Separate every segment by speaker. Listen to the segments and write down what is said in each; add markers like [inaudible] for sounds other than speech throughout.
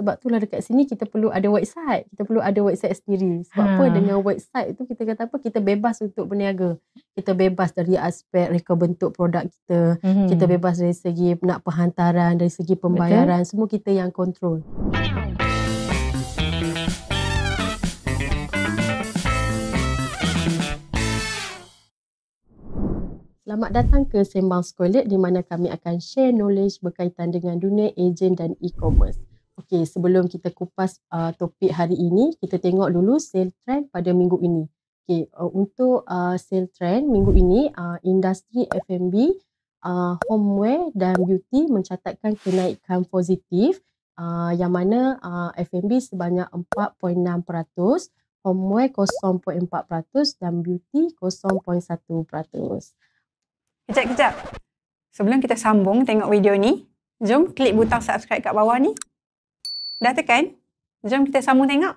Speaker 1: Sebab tu lah dekat sini kita perlu ada website. Kita perlu ada website sendiri. Sebab hmm. apa dengan website tu kita kata apa? Kita bebas untuk berniaga. Kita bebas dari aspek reka bentuk produk kita. Hmm. Kita bebas dari segi nak penghantaran, dari segi pembayaran. Betul. Semua kita yang kontrol. Selamat datang ke Sembang Skolet di mana kami akan share knowledge berkaitan dengan dunia ejen dan e-commerce. Okey, sebelum kita kupas uh, topik hari ini, kita tengok dulu sale trend pada minggu ini. Okey, uh, untuk uh, sale trend minggu ini, uh, industri F&B, uh, homeware dan beauty mencatatkan kenaikan positif uh, yang mana uh, F&B sebanyak 4.6% homeware 0.4% dan beauty 0.1%. Kejap, kejap. Sebelum kita sambung tengok video ni, jom klik butang subscribe kat bawah ni Dah tekan? Jom kita sambung tengok.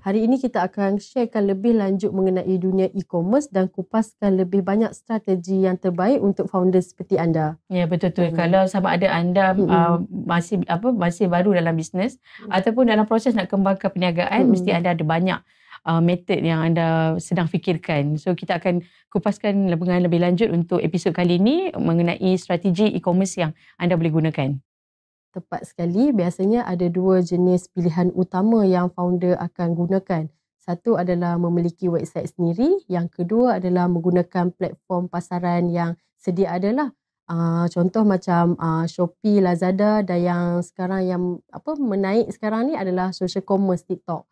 Speaker 1: Hari ini kita akan sharekan lebih lanjut mengenai dunia e-commerce dan kupaskan lebih banyak strategi yang terbaik untuk founder seperti anda. Ya betul tu. Hmm. Kalau sama ada anda hmm. uh, masih apa masih baru dalam bisnes hmm. ataupun dalam proses nak kembangkan perniagaan hmm. mesti anda ada banyak uh, method yang anda sedang fikirkan. So kita akan kupaskan lebih lanjut untuk episod kali ini mengenai strategi e-commerce yang anda boleh gunakan tepat sekali. Biasanya ada dua jenis pilihan utama yang founder akan gunakan. Satu adalah memiliki website sendiri. Yang kedua adalah menggunakan platform pasaran yang sedia adalah. Uh, contoh macam uh, Shopee, Lazada dan yang sekarang yang apa menaik sekarang ni adalah social commerce TikTok.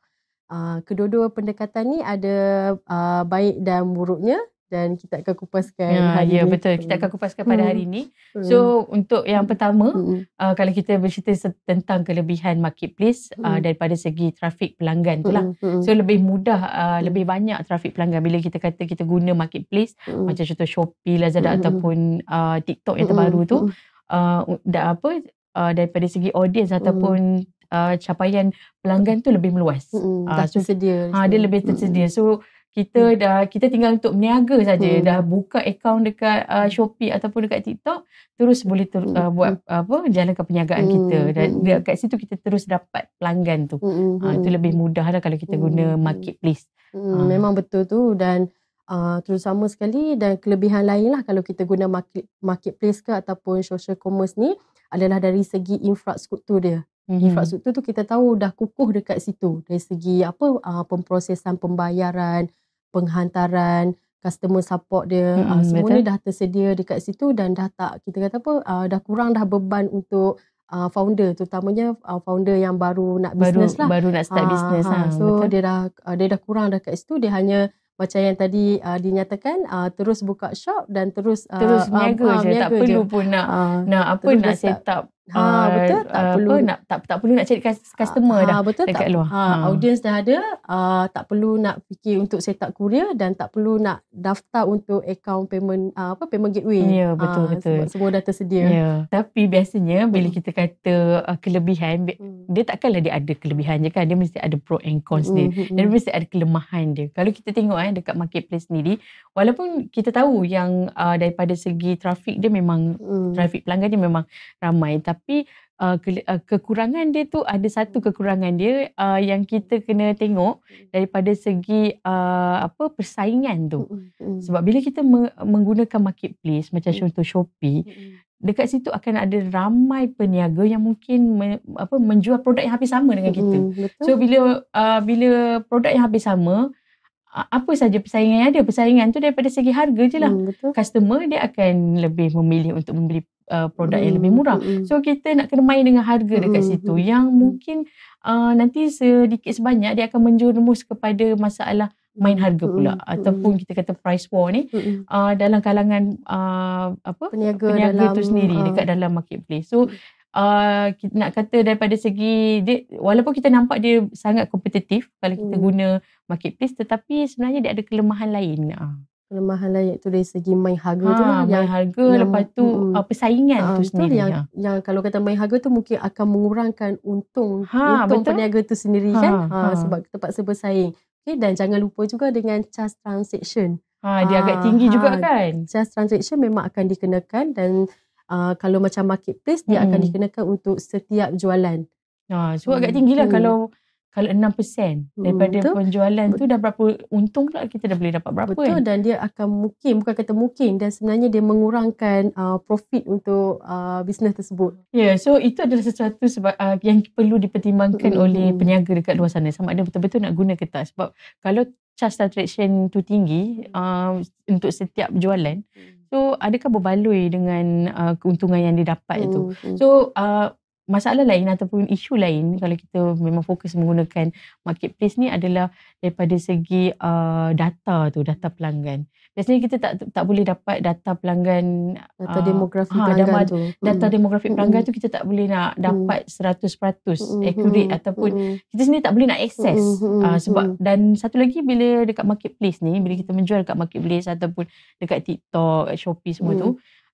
Speaker 1: Uh, kedua-dua pendekatan ni ada uh, baik dan buruknya dan kita akan kupaskan ya, hari ya betul kita akan hmm. kupaskan pada hari ini hmm. so untuk yang pertama hmm. uh, kalau kita bercerita tentang kelebihan marketplace uh, daripada segi trafik pelanggan tu itulah so lebih mudah uh, lebih banyak trafik pelanggan bila kita kata kita guna marketplace macam contoh Shopee Lazada ataupun uh, TikTok yang terbaru tu uh, dan apa uh, daripada segi audience ataupun uh, capaian pelanggan tu lebih meluas uh, so, tersedia uh, dia lebih tersedia so kita hmm. dah kita tinggal untuk berniaga saja hmm. dah buka akaun dekat uh, Shopee ataupun dekat TikTok terus boleh ter, hmm. uh, buat hmm. apa jalankan perniagaan hmm. kita dan hmm. dekat situ kita terus dapat pelanggan tu hmm. uh, hmm, ah, itu lebih mudah lah kalau kita hmm. guna marketplace hmm. uh. memang betul tu dan uh, terus sama sekali dan kelebihan lain lah kalau kita guna market, marketplace ke ataupun social commerce ni adalah dari segi infrastruktur dia Mm-hmm. infrastruktur tu kita tahu dah kukuh dekat situ dari segi apa uh, pemprosesan pembayaran penghantaran customer support dia ah, mm-hmm, uh, semua betul. ni dah tersedia dekat situ dan dah tak kita kata apa uh, dah kurang dah beban untuk uh, founder terutamanya uh, founder yang baru nak business lah baru nak start uh, bisnes uh, ha, so betul. dia dah uh, dia dah kurang dah dekat situ dia hanya macam yang tadi uh, dinyatakan uh, terus buka shop dan terus uh, terus niaga uh, je tak perlu pun nak uh, nak apa nak set up Ha ah, betul uh, tak perlu nak tak tak perlu nak cari ah, customer ha, dah. Betul dekat tak? Luar. Ha, ha audience dah ada, uh, tak perlu nak fikir untuk set up courier dan tak perlu nak daftar untuk account payment uh, apa payment gateway. Ya betul ha, betul. Semua, semua dah tersedia. Ya. Tapi biasanya bila hmm. kita kata uh, kelebihan hmm. dia takkanlah dia ada kelebihan je kan. Dia mesti ada pro and cons hmm. dia. Hmm, dan hmm. mesti ada kelemahan dia. Kalau kita tengok eh dekat marketplace sendiri, walaupun kita tahu yang uh, daripada segi trafik dia memang hmm. traffic pelanggan dia memang ramai tapi uh, ke, uh, kekurangan dia tu ada satu hmm. kekurangan dia uh, yang kita kena tengok hmm. daripada segi uh, apa persaingan tu hmm, sebab bila kita me- menggunakan marketplace macam contoh Shopee dekat situ akan ada ramai peniaga yang mungkin me, apa menjual produk yang hampir sama dengan kita. Mm, So bila uh, bila produk yang hampir sama uh, apa saja persaingan yang ada persaingan tu daripada segi harga je lah. Mm, Customer dia akan lebih memilih untuk membeli uh, produk hmm. yang lebih murah. Hmm. So kita nak kena main dengan harga hmm. dekat situ hmm. yang mungkin uh, nanti sedikit sebanyak dia akan menjurus kepada masalah main harga hmm, pula mm, ataupun mm. kita kata price war ni mm. Uh, dalam kalangan uh, apa peniaga, peniaga dalam, tu sendiri uh. dekat dalam marketplace so uh, kita nak kata daripada segi dia walaupun kita nampak dia sangat kompetitif kalau kita mm. guna marketplace tetapi sebenarnya dia ada kelemahan lain uh kelemahan lain tu dari segi main harga ha, tu lah main yang, harga yang, lepas tu mm, uh, persaingan uh, tu sendiri yang, ya. yang kalau kata main harga tu mungkin akan mengurangkan untung ha, untung betul? peniaga tu sendiri ha, kan ha, ha. sebab terpaksa bersaing okay, dan jangan lupa juga dengan charge transaction ha, dia ha, agak ah, tinggi ha, juga kan charge transaction memang akan dikenakan dan uh, kalau macam marketplace hmm. dia akan dikenakan untuk setiap jualan ha, sebab hmm. agak tinggi lah hmm. kalau kalau 6% mm, daripada betul. Hmm, penjualan betul. tu dah berapa untung pula kita dah boleh dapat berapa betul kan? dan dia akan mungkin bukan kata mungkin dan sebenarnya dia mengurangkan uh, profit untuk uh, bisnes tersebut ya yeah, so itu adalah sesuatu sebab, uh, yang perlu dipertimbangkan mm. oleh peniaga dekat luar sana sama ada betul-betul nak guna ke tak sebab kalau charge saturation tu tinggi uh, untuk setiap jualan mm. so adakah berbaloi dengan uh, keuntungan yang didapat mm. itu hmm. so uh, masalah lain ataupun isu lain kalau kita memang fokus menggunakan marketplace ni adalah daripada segi uh, data tu data pelanggan biasanya kita tak tak boleh dapat data pelanggan data uh, demografi ha, pelanggan data, tu data mm. demografi pelanggan tu kita tak boleh nak dapat mm. 100% accurate mm. ataupun mm. kita sendiri tak boleh nak access mm. uh, sebab mm. dan satu lagi bila dekat marketplace ni bila kita menjual dekat marketplace ataupun dekat TikTok Shopee semua mm. tu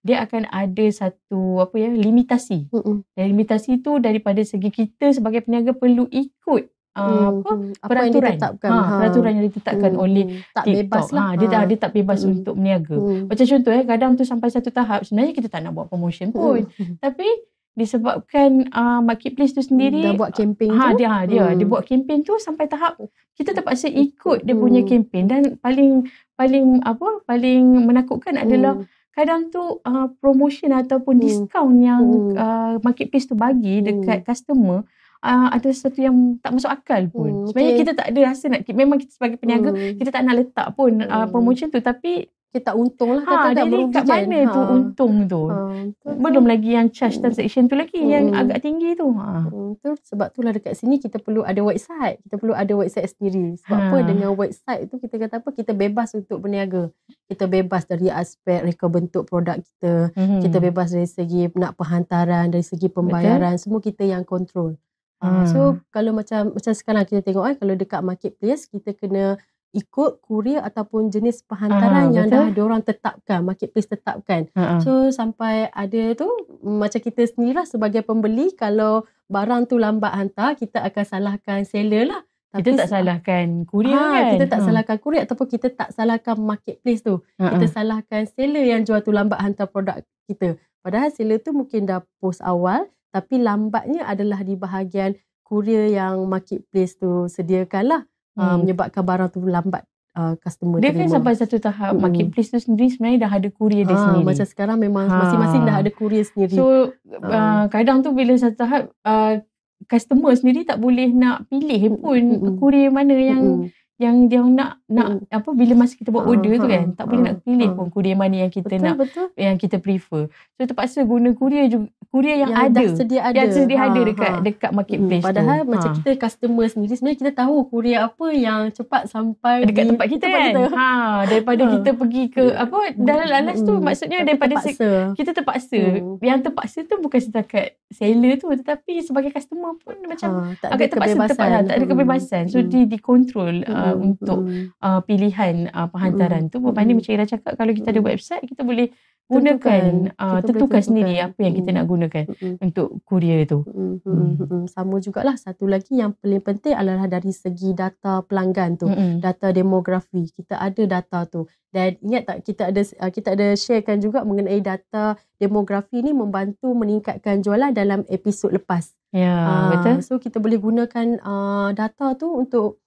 Speaker 1: dia akan ada satu apa ya limitasi. Dan limitasi itu daripada segi kita sebagai peniaga perlu ikut Uh, apa, apa peraturan yang ditetapkan ha, ha. peraturan yang ditetapkan hmm. oleh tak TikTok. bebas lah ha, dia, ha. dia tak bebas hmm. untuk meniaga hmm. macam contoh eh kadang tu sampai satu tahap sebenarnya kita tak nak buat promotion pun hmm. [laughs] tapi disebabkan uh, marketplace tu sendiri dah buat kempen ha, tu dia, ha, dia, hmm. dia mm. buat kempen tu sampai tahap kita terpaksa ikut dia punya kempen mm. dan paling paling apa paling menakutkan adalah hmm kadang tu uh, promotion ataupun hmm. diskaun yang hmm. uh, marketplace tu bagi hmm. dekat customer uh, ada sesuatu yang tak masuk akal pun. Hmm. Sebenarnya okay. kita tak ada rasa nak memang kita sebagai peniaga hmm. kita tak nak letak pun uh, hmm. promotion tu tapi dia tak untung lah. Ha, dia tak kat mana ha. tu untung tu. Ha, Belum hmm. lagi yang charge transaction tu lagi. Hmm. Yang agak tinggi tu. Ha. Betul. Sebab tu lah dekat sini kita perlu ada website. Kita perlu ada website sendiri. Sebab ha. apa dengan website tu kita kata apa? Kita bebas untuk berniaga. Kita bebas dari aspek reka bentuk produk kita. Hmm. Kita bebas dari segi nak perhantaran, Dari segi pembayaran. Betul. Semua kita yang kontrol. Ha. Hmm. So kalau macam macam sekarang kita tengok eh. Kalau dekat marketplace kita kena ikut kurir ataupun jenis ah, penghantaran uh, yang dah diorang tetapkan marketplace tetapkan uh, uh. so sampai ada tu macam kita sendirilah sebagai pembeli kalau barang tu lambat hantar kita akan salahkan seller lah tapi, kita tak salahkan kurir. uh, kan kita tak uh. salahkan kurir ataupun kita tak salahkan marketplace tu uh, uh. kita salahkan seller yang jual tu lambat hantar produk kita padahal seller tu mungkin dah post awal tapi lambatnya adalah di bahagian kurier yang marketplace tu sediakan lah Ah, hmm. uh, menyebabkan barang tu lambat uh, customer dia kan terima. Dia kan sampai satu tahap hmm. marketplace tu sendiri sebenarnya dah ada kurier dia ha, sendiri. Macam sekarang memang ha. masing-masing dah ada kurier sendiri. So uh, uh. kadang tu bila satu tahap uh, customer sendiri tak boleh nak pilih pun uh hmm, kurier hmm. mana yang uh yang dia nak nak hmm. apa bila masa kita buat ah, order uh tu ah, kan tak boleh uh nak ah, pilih pun kurier mana yang kita betul, nak betul. yang kita prefer so terpaksa guna kurier juga kurier yang, yang ada, dah sedia ada yang sedia ada dekat ha. dekat marketplace hmm, padahal tu macam ha. kita customer sendiri sebenarnya kita tahu kurier apa yang cepat sampai dekat di, tempat kita tempat kan kita. ha daripada ha. kita pergi ke apa dalam hmm. tu maksudnya hmm. daripada terpaksa. Se- kita terpaksa hmm. yang terpaksa tu bukan setakat seller tu tetapi sebagai customer pun macam ha, tak agak terpaksa, terpaksa tak ada kebebasan so hmm. di dikontrol hmm mm untuk uh, pilihan uh, penghantaran mm tu berbanding mm macam Ira cakap kalau kita ada hmm. website kita boleh gunakan tentukan, uh, tentukan, tentukan sendiri tentukan. apa yang kita mm nak gunakan mm untuk kurier tu mm-hmm. mm sama jugalah satu lagi yang paling penting adalah dari segi data pelanggan tu mm data demografi kita ada data tu dan ingat tak kita ada kita ada sharekan juga mengenai data demografi ni membantu meningkatkan jualan dalam episod lepas ya yeah, uh, betul so kita boleh gunakan uh, data tu untuk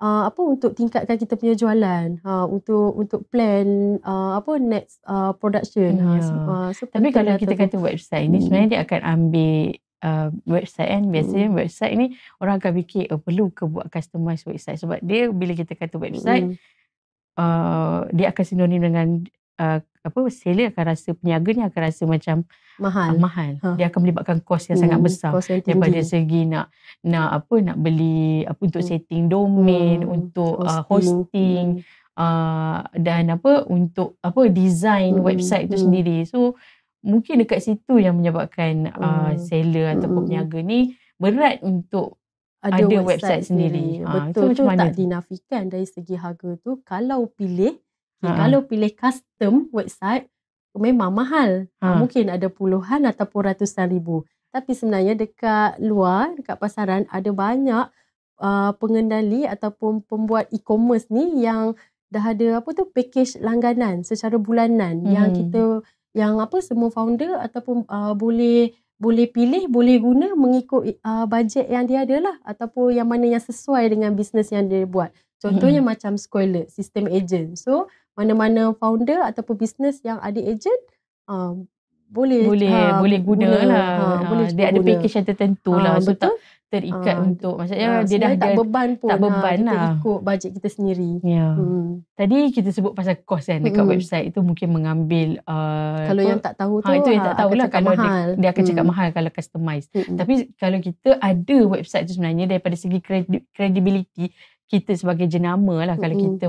Speaker 1: uh, apa untuk tingkatkan kita punya jualan uh, untuk untuk plan uh, apa next uh, production ha, yeah. Ya. uh, so tapi kalau kita tu. kata website ini hmm. sebenarnya dia akan ambil Uh, website kan biasanya hmm. website ni orang akan fikir oh, perlu ke buat customize website sebab dia bila kita kata website hmm. uh, dia akan sinonim dengan uh, apa seller akan rasa peniaga ni akan rasa macam mahal uh, mahal ha. dia akan melibatkan kos yang hmm, sangat besar yang daripada segi nak nak apa nak beli apa untuk hmm. setting domain hmm. untuk ah, hosting, uh, hosting hmm. uh, dan apa untuk apa design hmm. website tu hmm. sendiri so mungkin dekat situ yang menyebabkan hmm. uh, seller ataupun hmm. peniaga ni berat untuk ada, ada website, website sendiri, sendiri. Ha, betul tu macam mana? tak dinafikan dari segi harga tu kalau pilih Okay, uh-huh. Kalau pilih custom website, memang mahal. Uh-huh. Mungkin ada puluhan ataupun ratusan ribu. Tapi sebenarnya dekat luar, dekat pasaran, ada banyak uh, pengendali ataupun pembuat e-commerce ni yang dah ada apa tu package langganan secara bulanan hmm. yang kita yang apa semua founder ataupun uh, boleh boleh pilih boleh guna mengikut uh, bajet yang dia ada lah ataupun yang mana yang sesuai dengan bisnes yang dia buat contohnya hmm. macam spoiler sistem agent so mana-mana founder ataupun business yang ada ejen uh, um, boleh boleh uh, boleh gunalah uh, boleh dia ada package tertentu uh, lah so betul? tak terikat uh, untuk maksudnya uh, dia dah tak dia, beban pun tak beban uh, lah. kita ikut bajet kita sendiri ya hmm. tadi kita sebut pasal kos kan dekat hmm. website tu mungkin mengambil uh, kalau apa? yang tak tahu tu ha, itu yang tak tahu lah kalau Dia, dia akan cakap hmm. mahal kalau customize hmm. tapi kalau kita ada website tu sebenarnya daripada segi credibility kita sebagai jenama lah kalau hmm. kita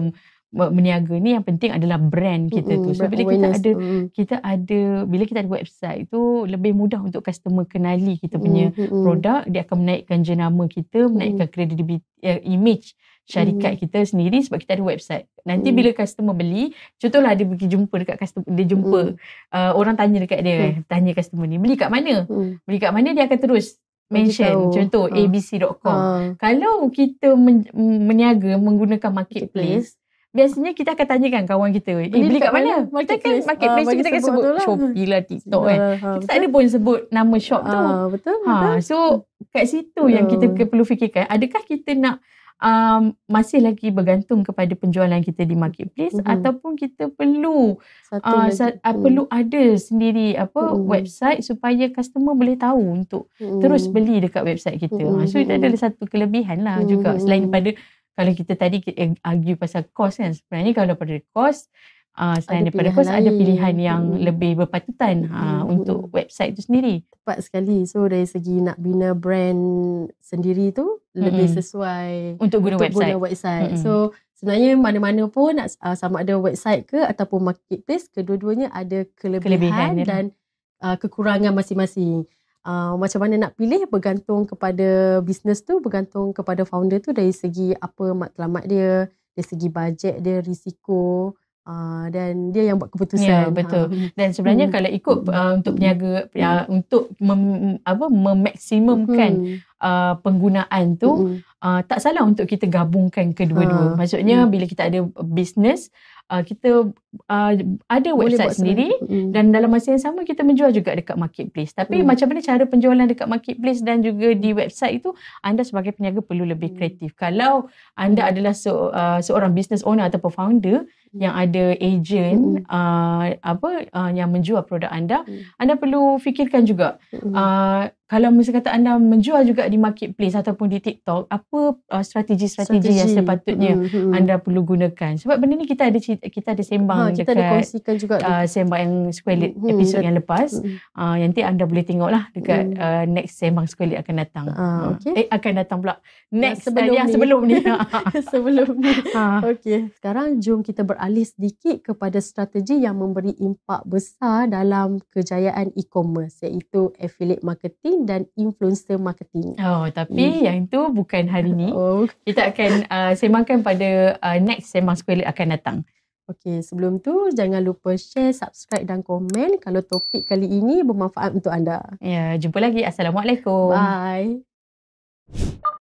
Speaker 1: meniaga ni yang penting adalah brand kita mm-hmm. tu. So bila kita ada mm-hmm. kita ada bila kita ada website tu lebih mudah untuk customer kenali kita mm, punya mm-hmm. produk, dia akan menaikkan jenama kita, menaikkan credibility mm-hmm. image syarikat mm. kita sendiri sebab kita ada website. Nanti mm. bila customer beli, contohlah dia pergi jumpa dekat customer, dia jumpa mm. uh, orang tanya dekat dia, mm. tanya customer ni, beli kat mana? Mm. Beli kat mana dia akan terus mention contoh uh. Ah. abc.com. Uh. Ah. Kalau kita men- meniaga menggunakan marketplace, Biasanya kita akan tanya kawan kita, eh beli, beli kat mana? Kita kan marketplace, uh, kita kan sebut lah. Shopee lah, TikTok kan. Uh, kita betul. tak ada pun sebut nama shop tu. Uh, betul, ha, So, kat situ uh. yang kita perlu fikirkan, adakah kita nak um, masih lagi bergantung kepada penjualan kita di marketplace uh-huh. ataupun kita perlu Satu uh, sa- hmm. perlu ada sendiri apa uh-huh. website supaya customer boleh tahu untuk uh-huh. terus beli dekat website kita. Uh-huh. So, itu adalah satu kelebihan lah uh-huh. juga selain daripada kalau kita tadi eh, argue pasal cost kan sebenarnya kalau daripada cost uh, selain ada daripada cost lain. ada pilihan yang hmm. lebih berpatutan hmm. Uh, hmm. untuk website tu sendiri tepat sekali so dari segi nak bina brand sendiri tu hmm. lebih sesuai untuk guna untuk website, guna website. Hmm. so sebenarnya mana-mana pun uh, sama ada website ke ataupun marketplace kedua-duanya ada kelebihan, kelebihan dan uh, kekurangan masing-masing uh, macam mana nak pilih bergantung kepada bisnes tu, bergantung kepada founder tu dari segi apa matlamat dia, dari segi bajet dia, risiko uh, dan dia yang buat keputusan. Ya, yeah, betul. Ha. Dan sebenarnya hmm. kalau ikut uh, untuk peniaga ya, hmm. uh, untuk mem, apa memaksimumkan hmm. uh, penggunaan tu, hmm. uh, tak salah untuk kita gabungkan kedua-dua. Ha. Maksudnya hmm. bila kita ada bisnes uh, kita uh, ada Boleh website sendiri mm. dan dalam masa yang sama kita menjual juga dekat marketplace. Tapi mm. macam mana cara penjualan dekat marketplace dan juga di website itu anda sebagai peniaga perlu lebih mm. kreatif. Mm. Kalau anda adalah se, uh, seorang business owner ataupun founder yang ada agent mm. uh, apa uh, yang menjual produk anda mm. anda perlu fikirkan juga mm. uh, kalau misalnya kata anda menjual juga di marketplace ataupun di TikTok apa uh, strategi-strategi uh, yang sepatutnya hmm, hmm anda perlu gunakan sebab benda ni kita ada kita ada sembang ha, kita dekat, ada kongsikan juga uh, sembang yang squelet hmm, hmm episod yang lepas hmm uh, nanti anda boleh tengoklah dekat mm. uh, next sembang squelet akan datang uh, ah, ha. okay. eh akan datang pula next yang uh, sebelum yang sebelum ni, sebelum ni. [laughs] [laughs] Ha. okay. sekarang jom kita ber- beralih sedikit kepada strategi yang memberi impak besar dalam kejayaan e-commerce iaitu affiliate marketing dan influencer marketing. Oh, tapi hmm. yang itu bukan hari ini. [laughs] Oh. Kita akan uh, sembangkan pada uh, next Semang Square akan datang. Okey, sebelum tu jangan lupa share, subscribe dan komen kalau topik kali ini bermanfaat untuk anda. Ya, jumpa lagi. Assalamualaikum. Bye.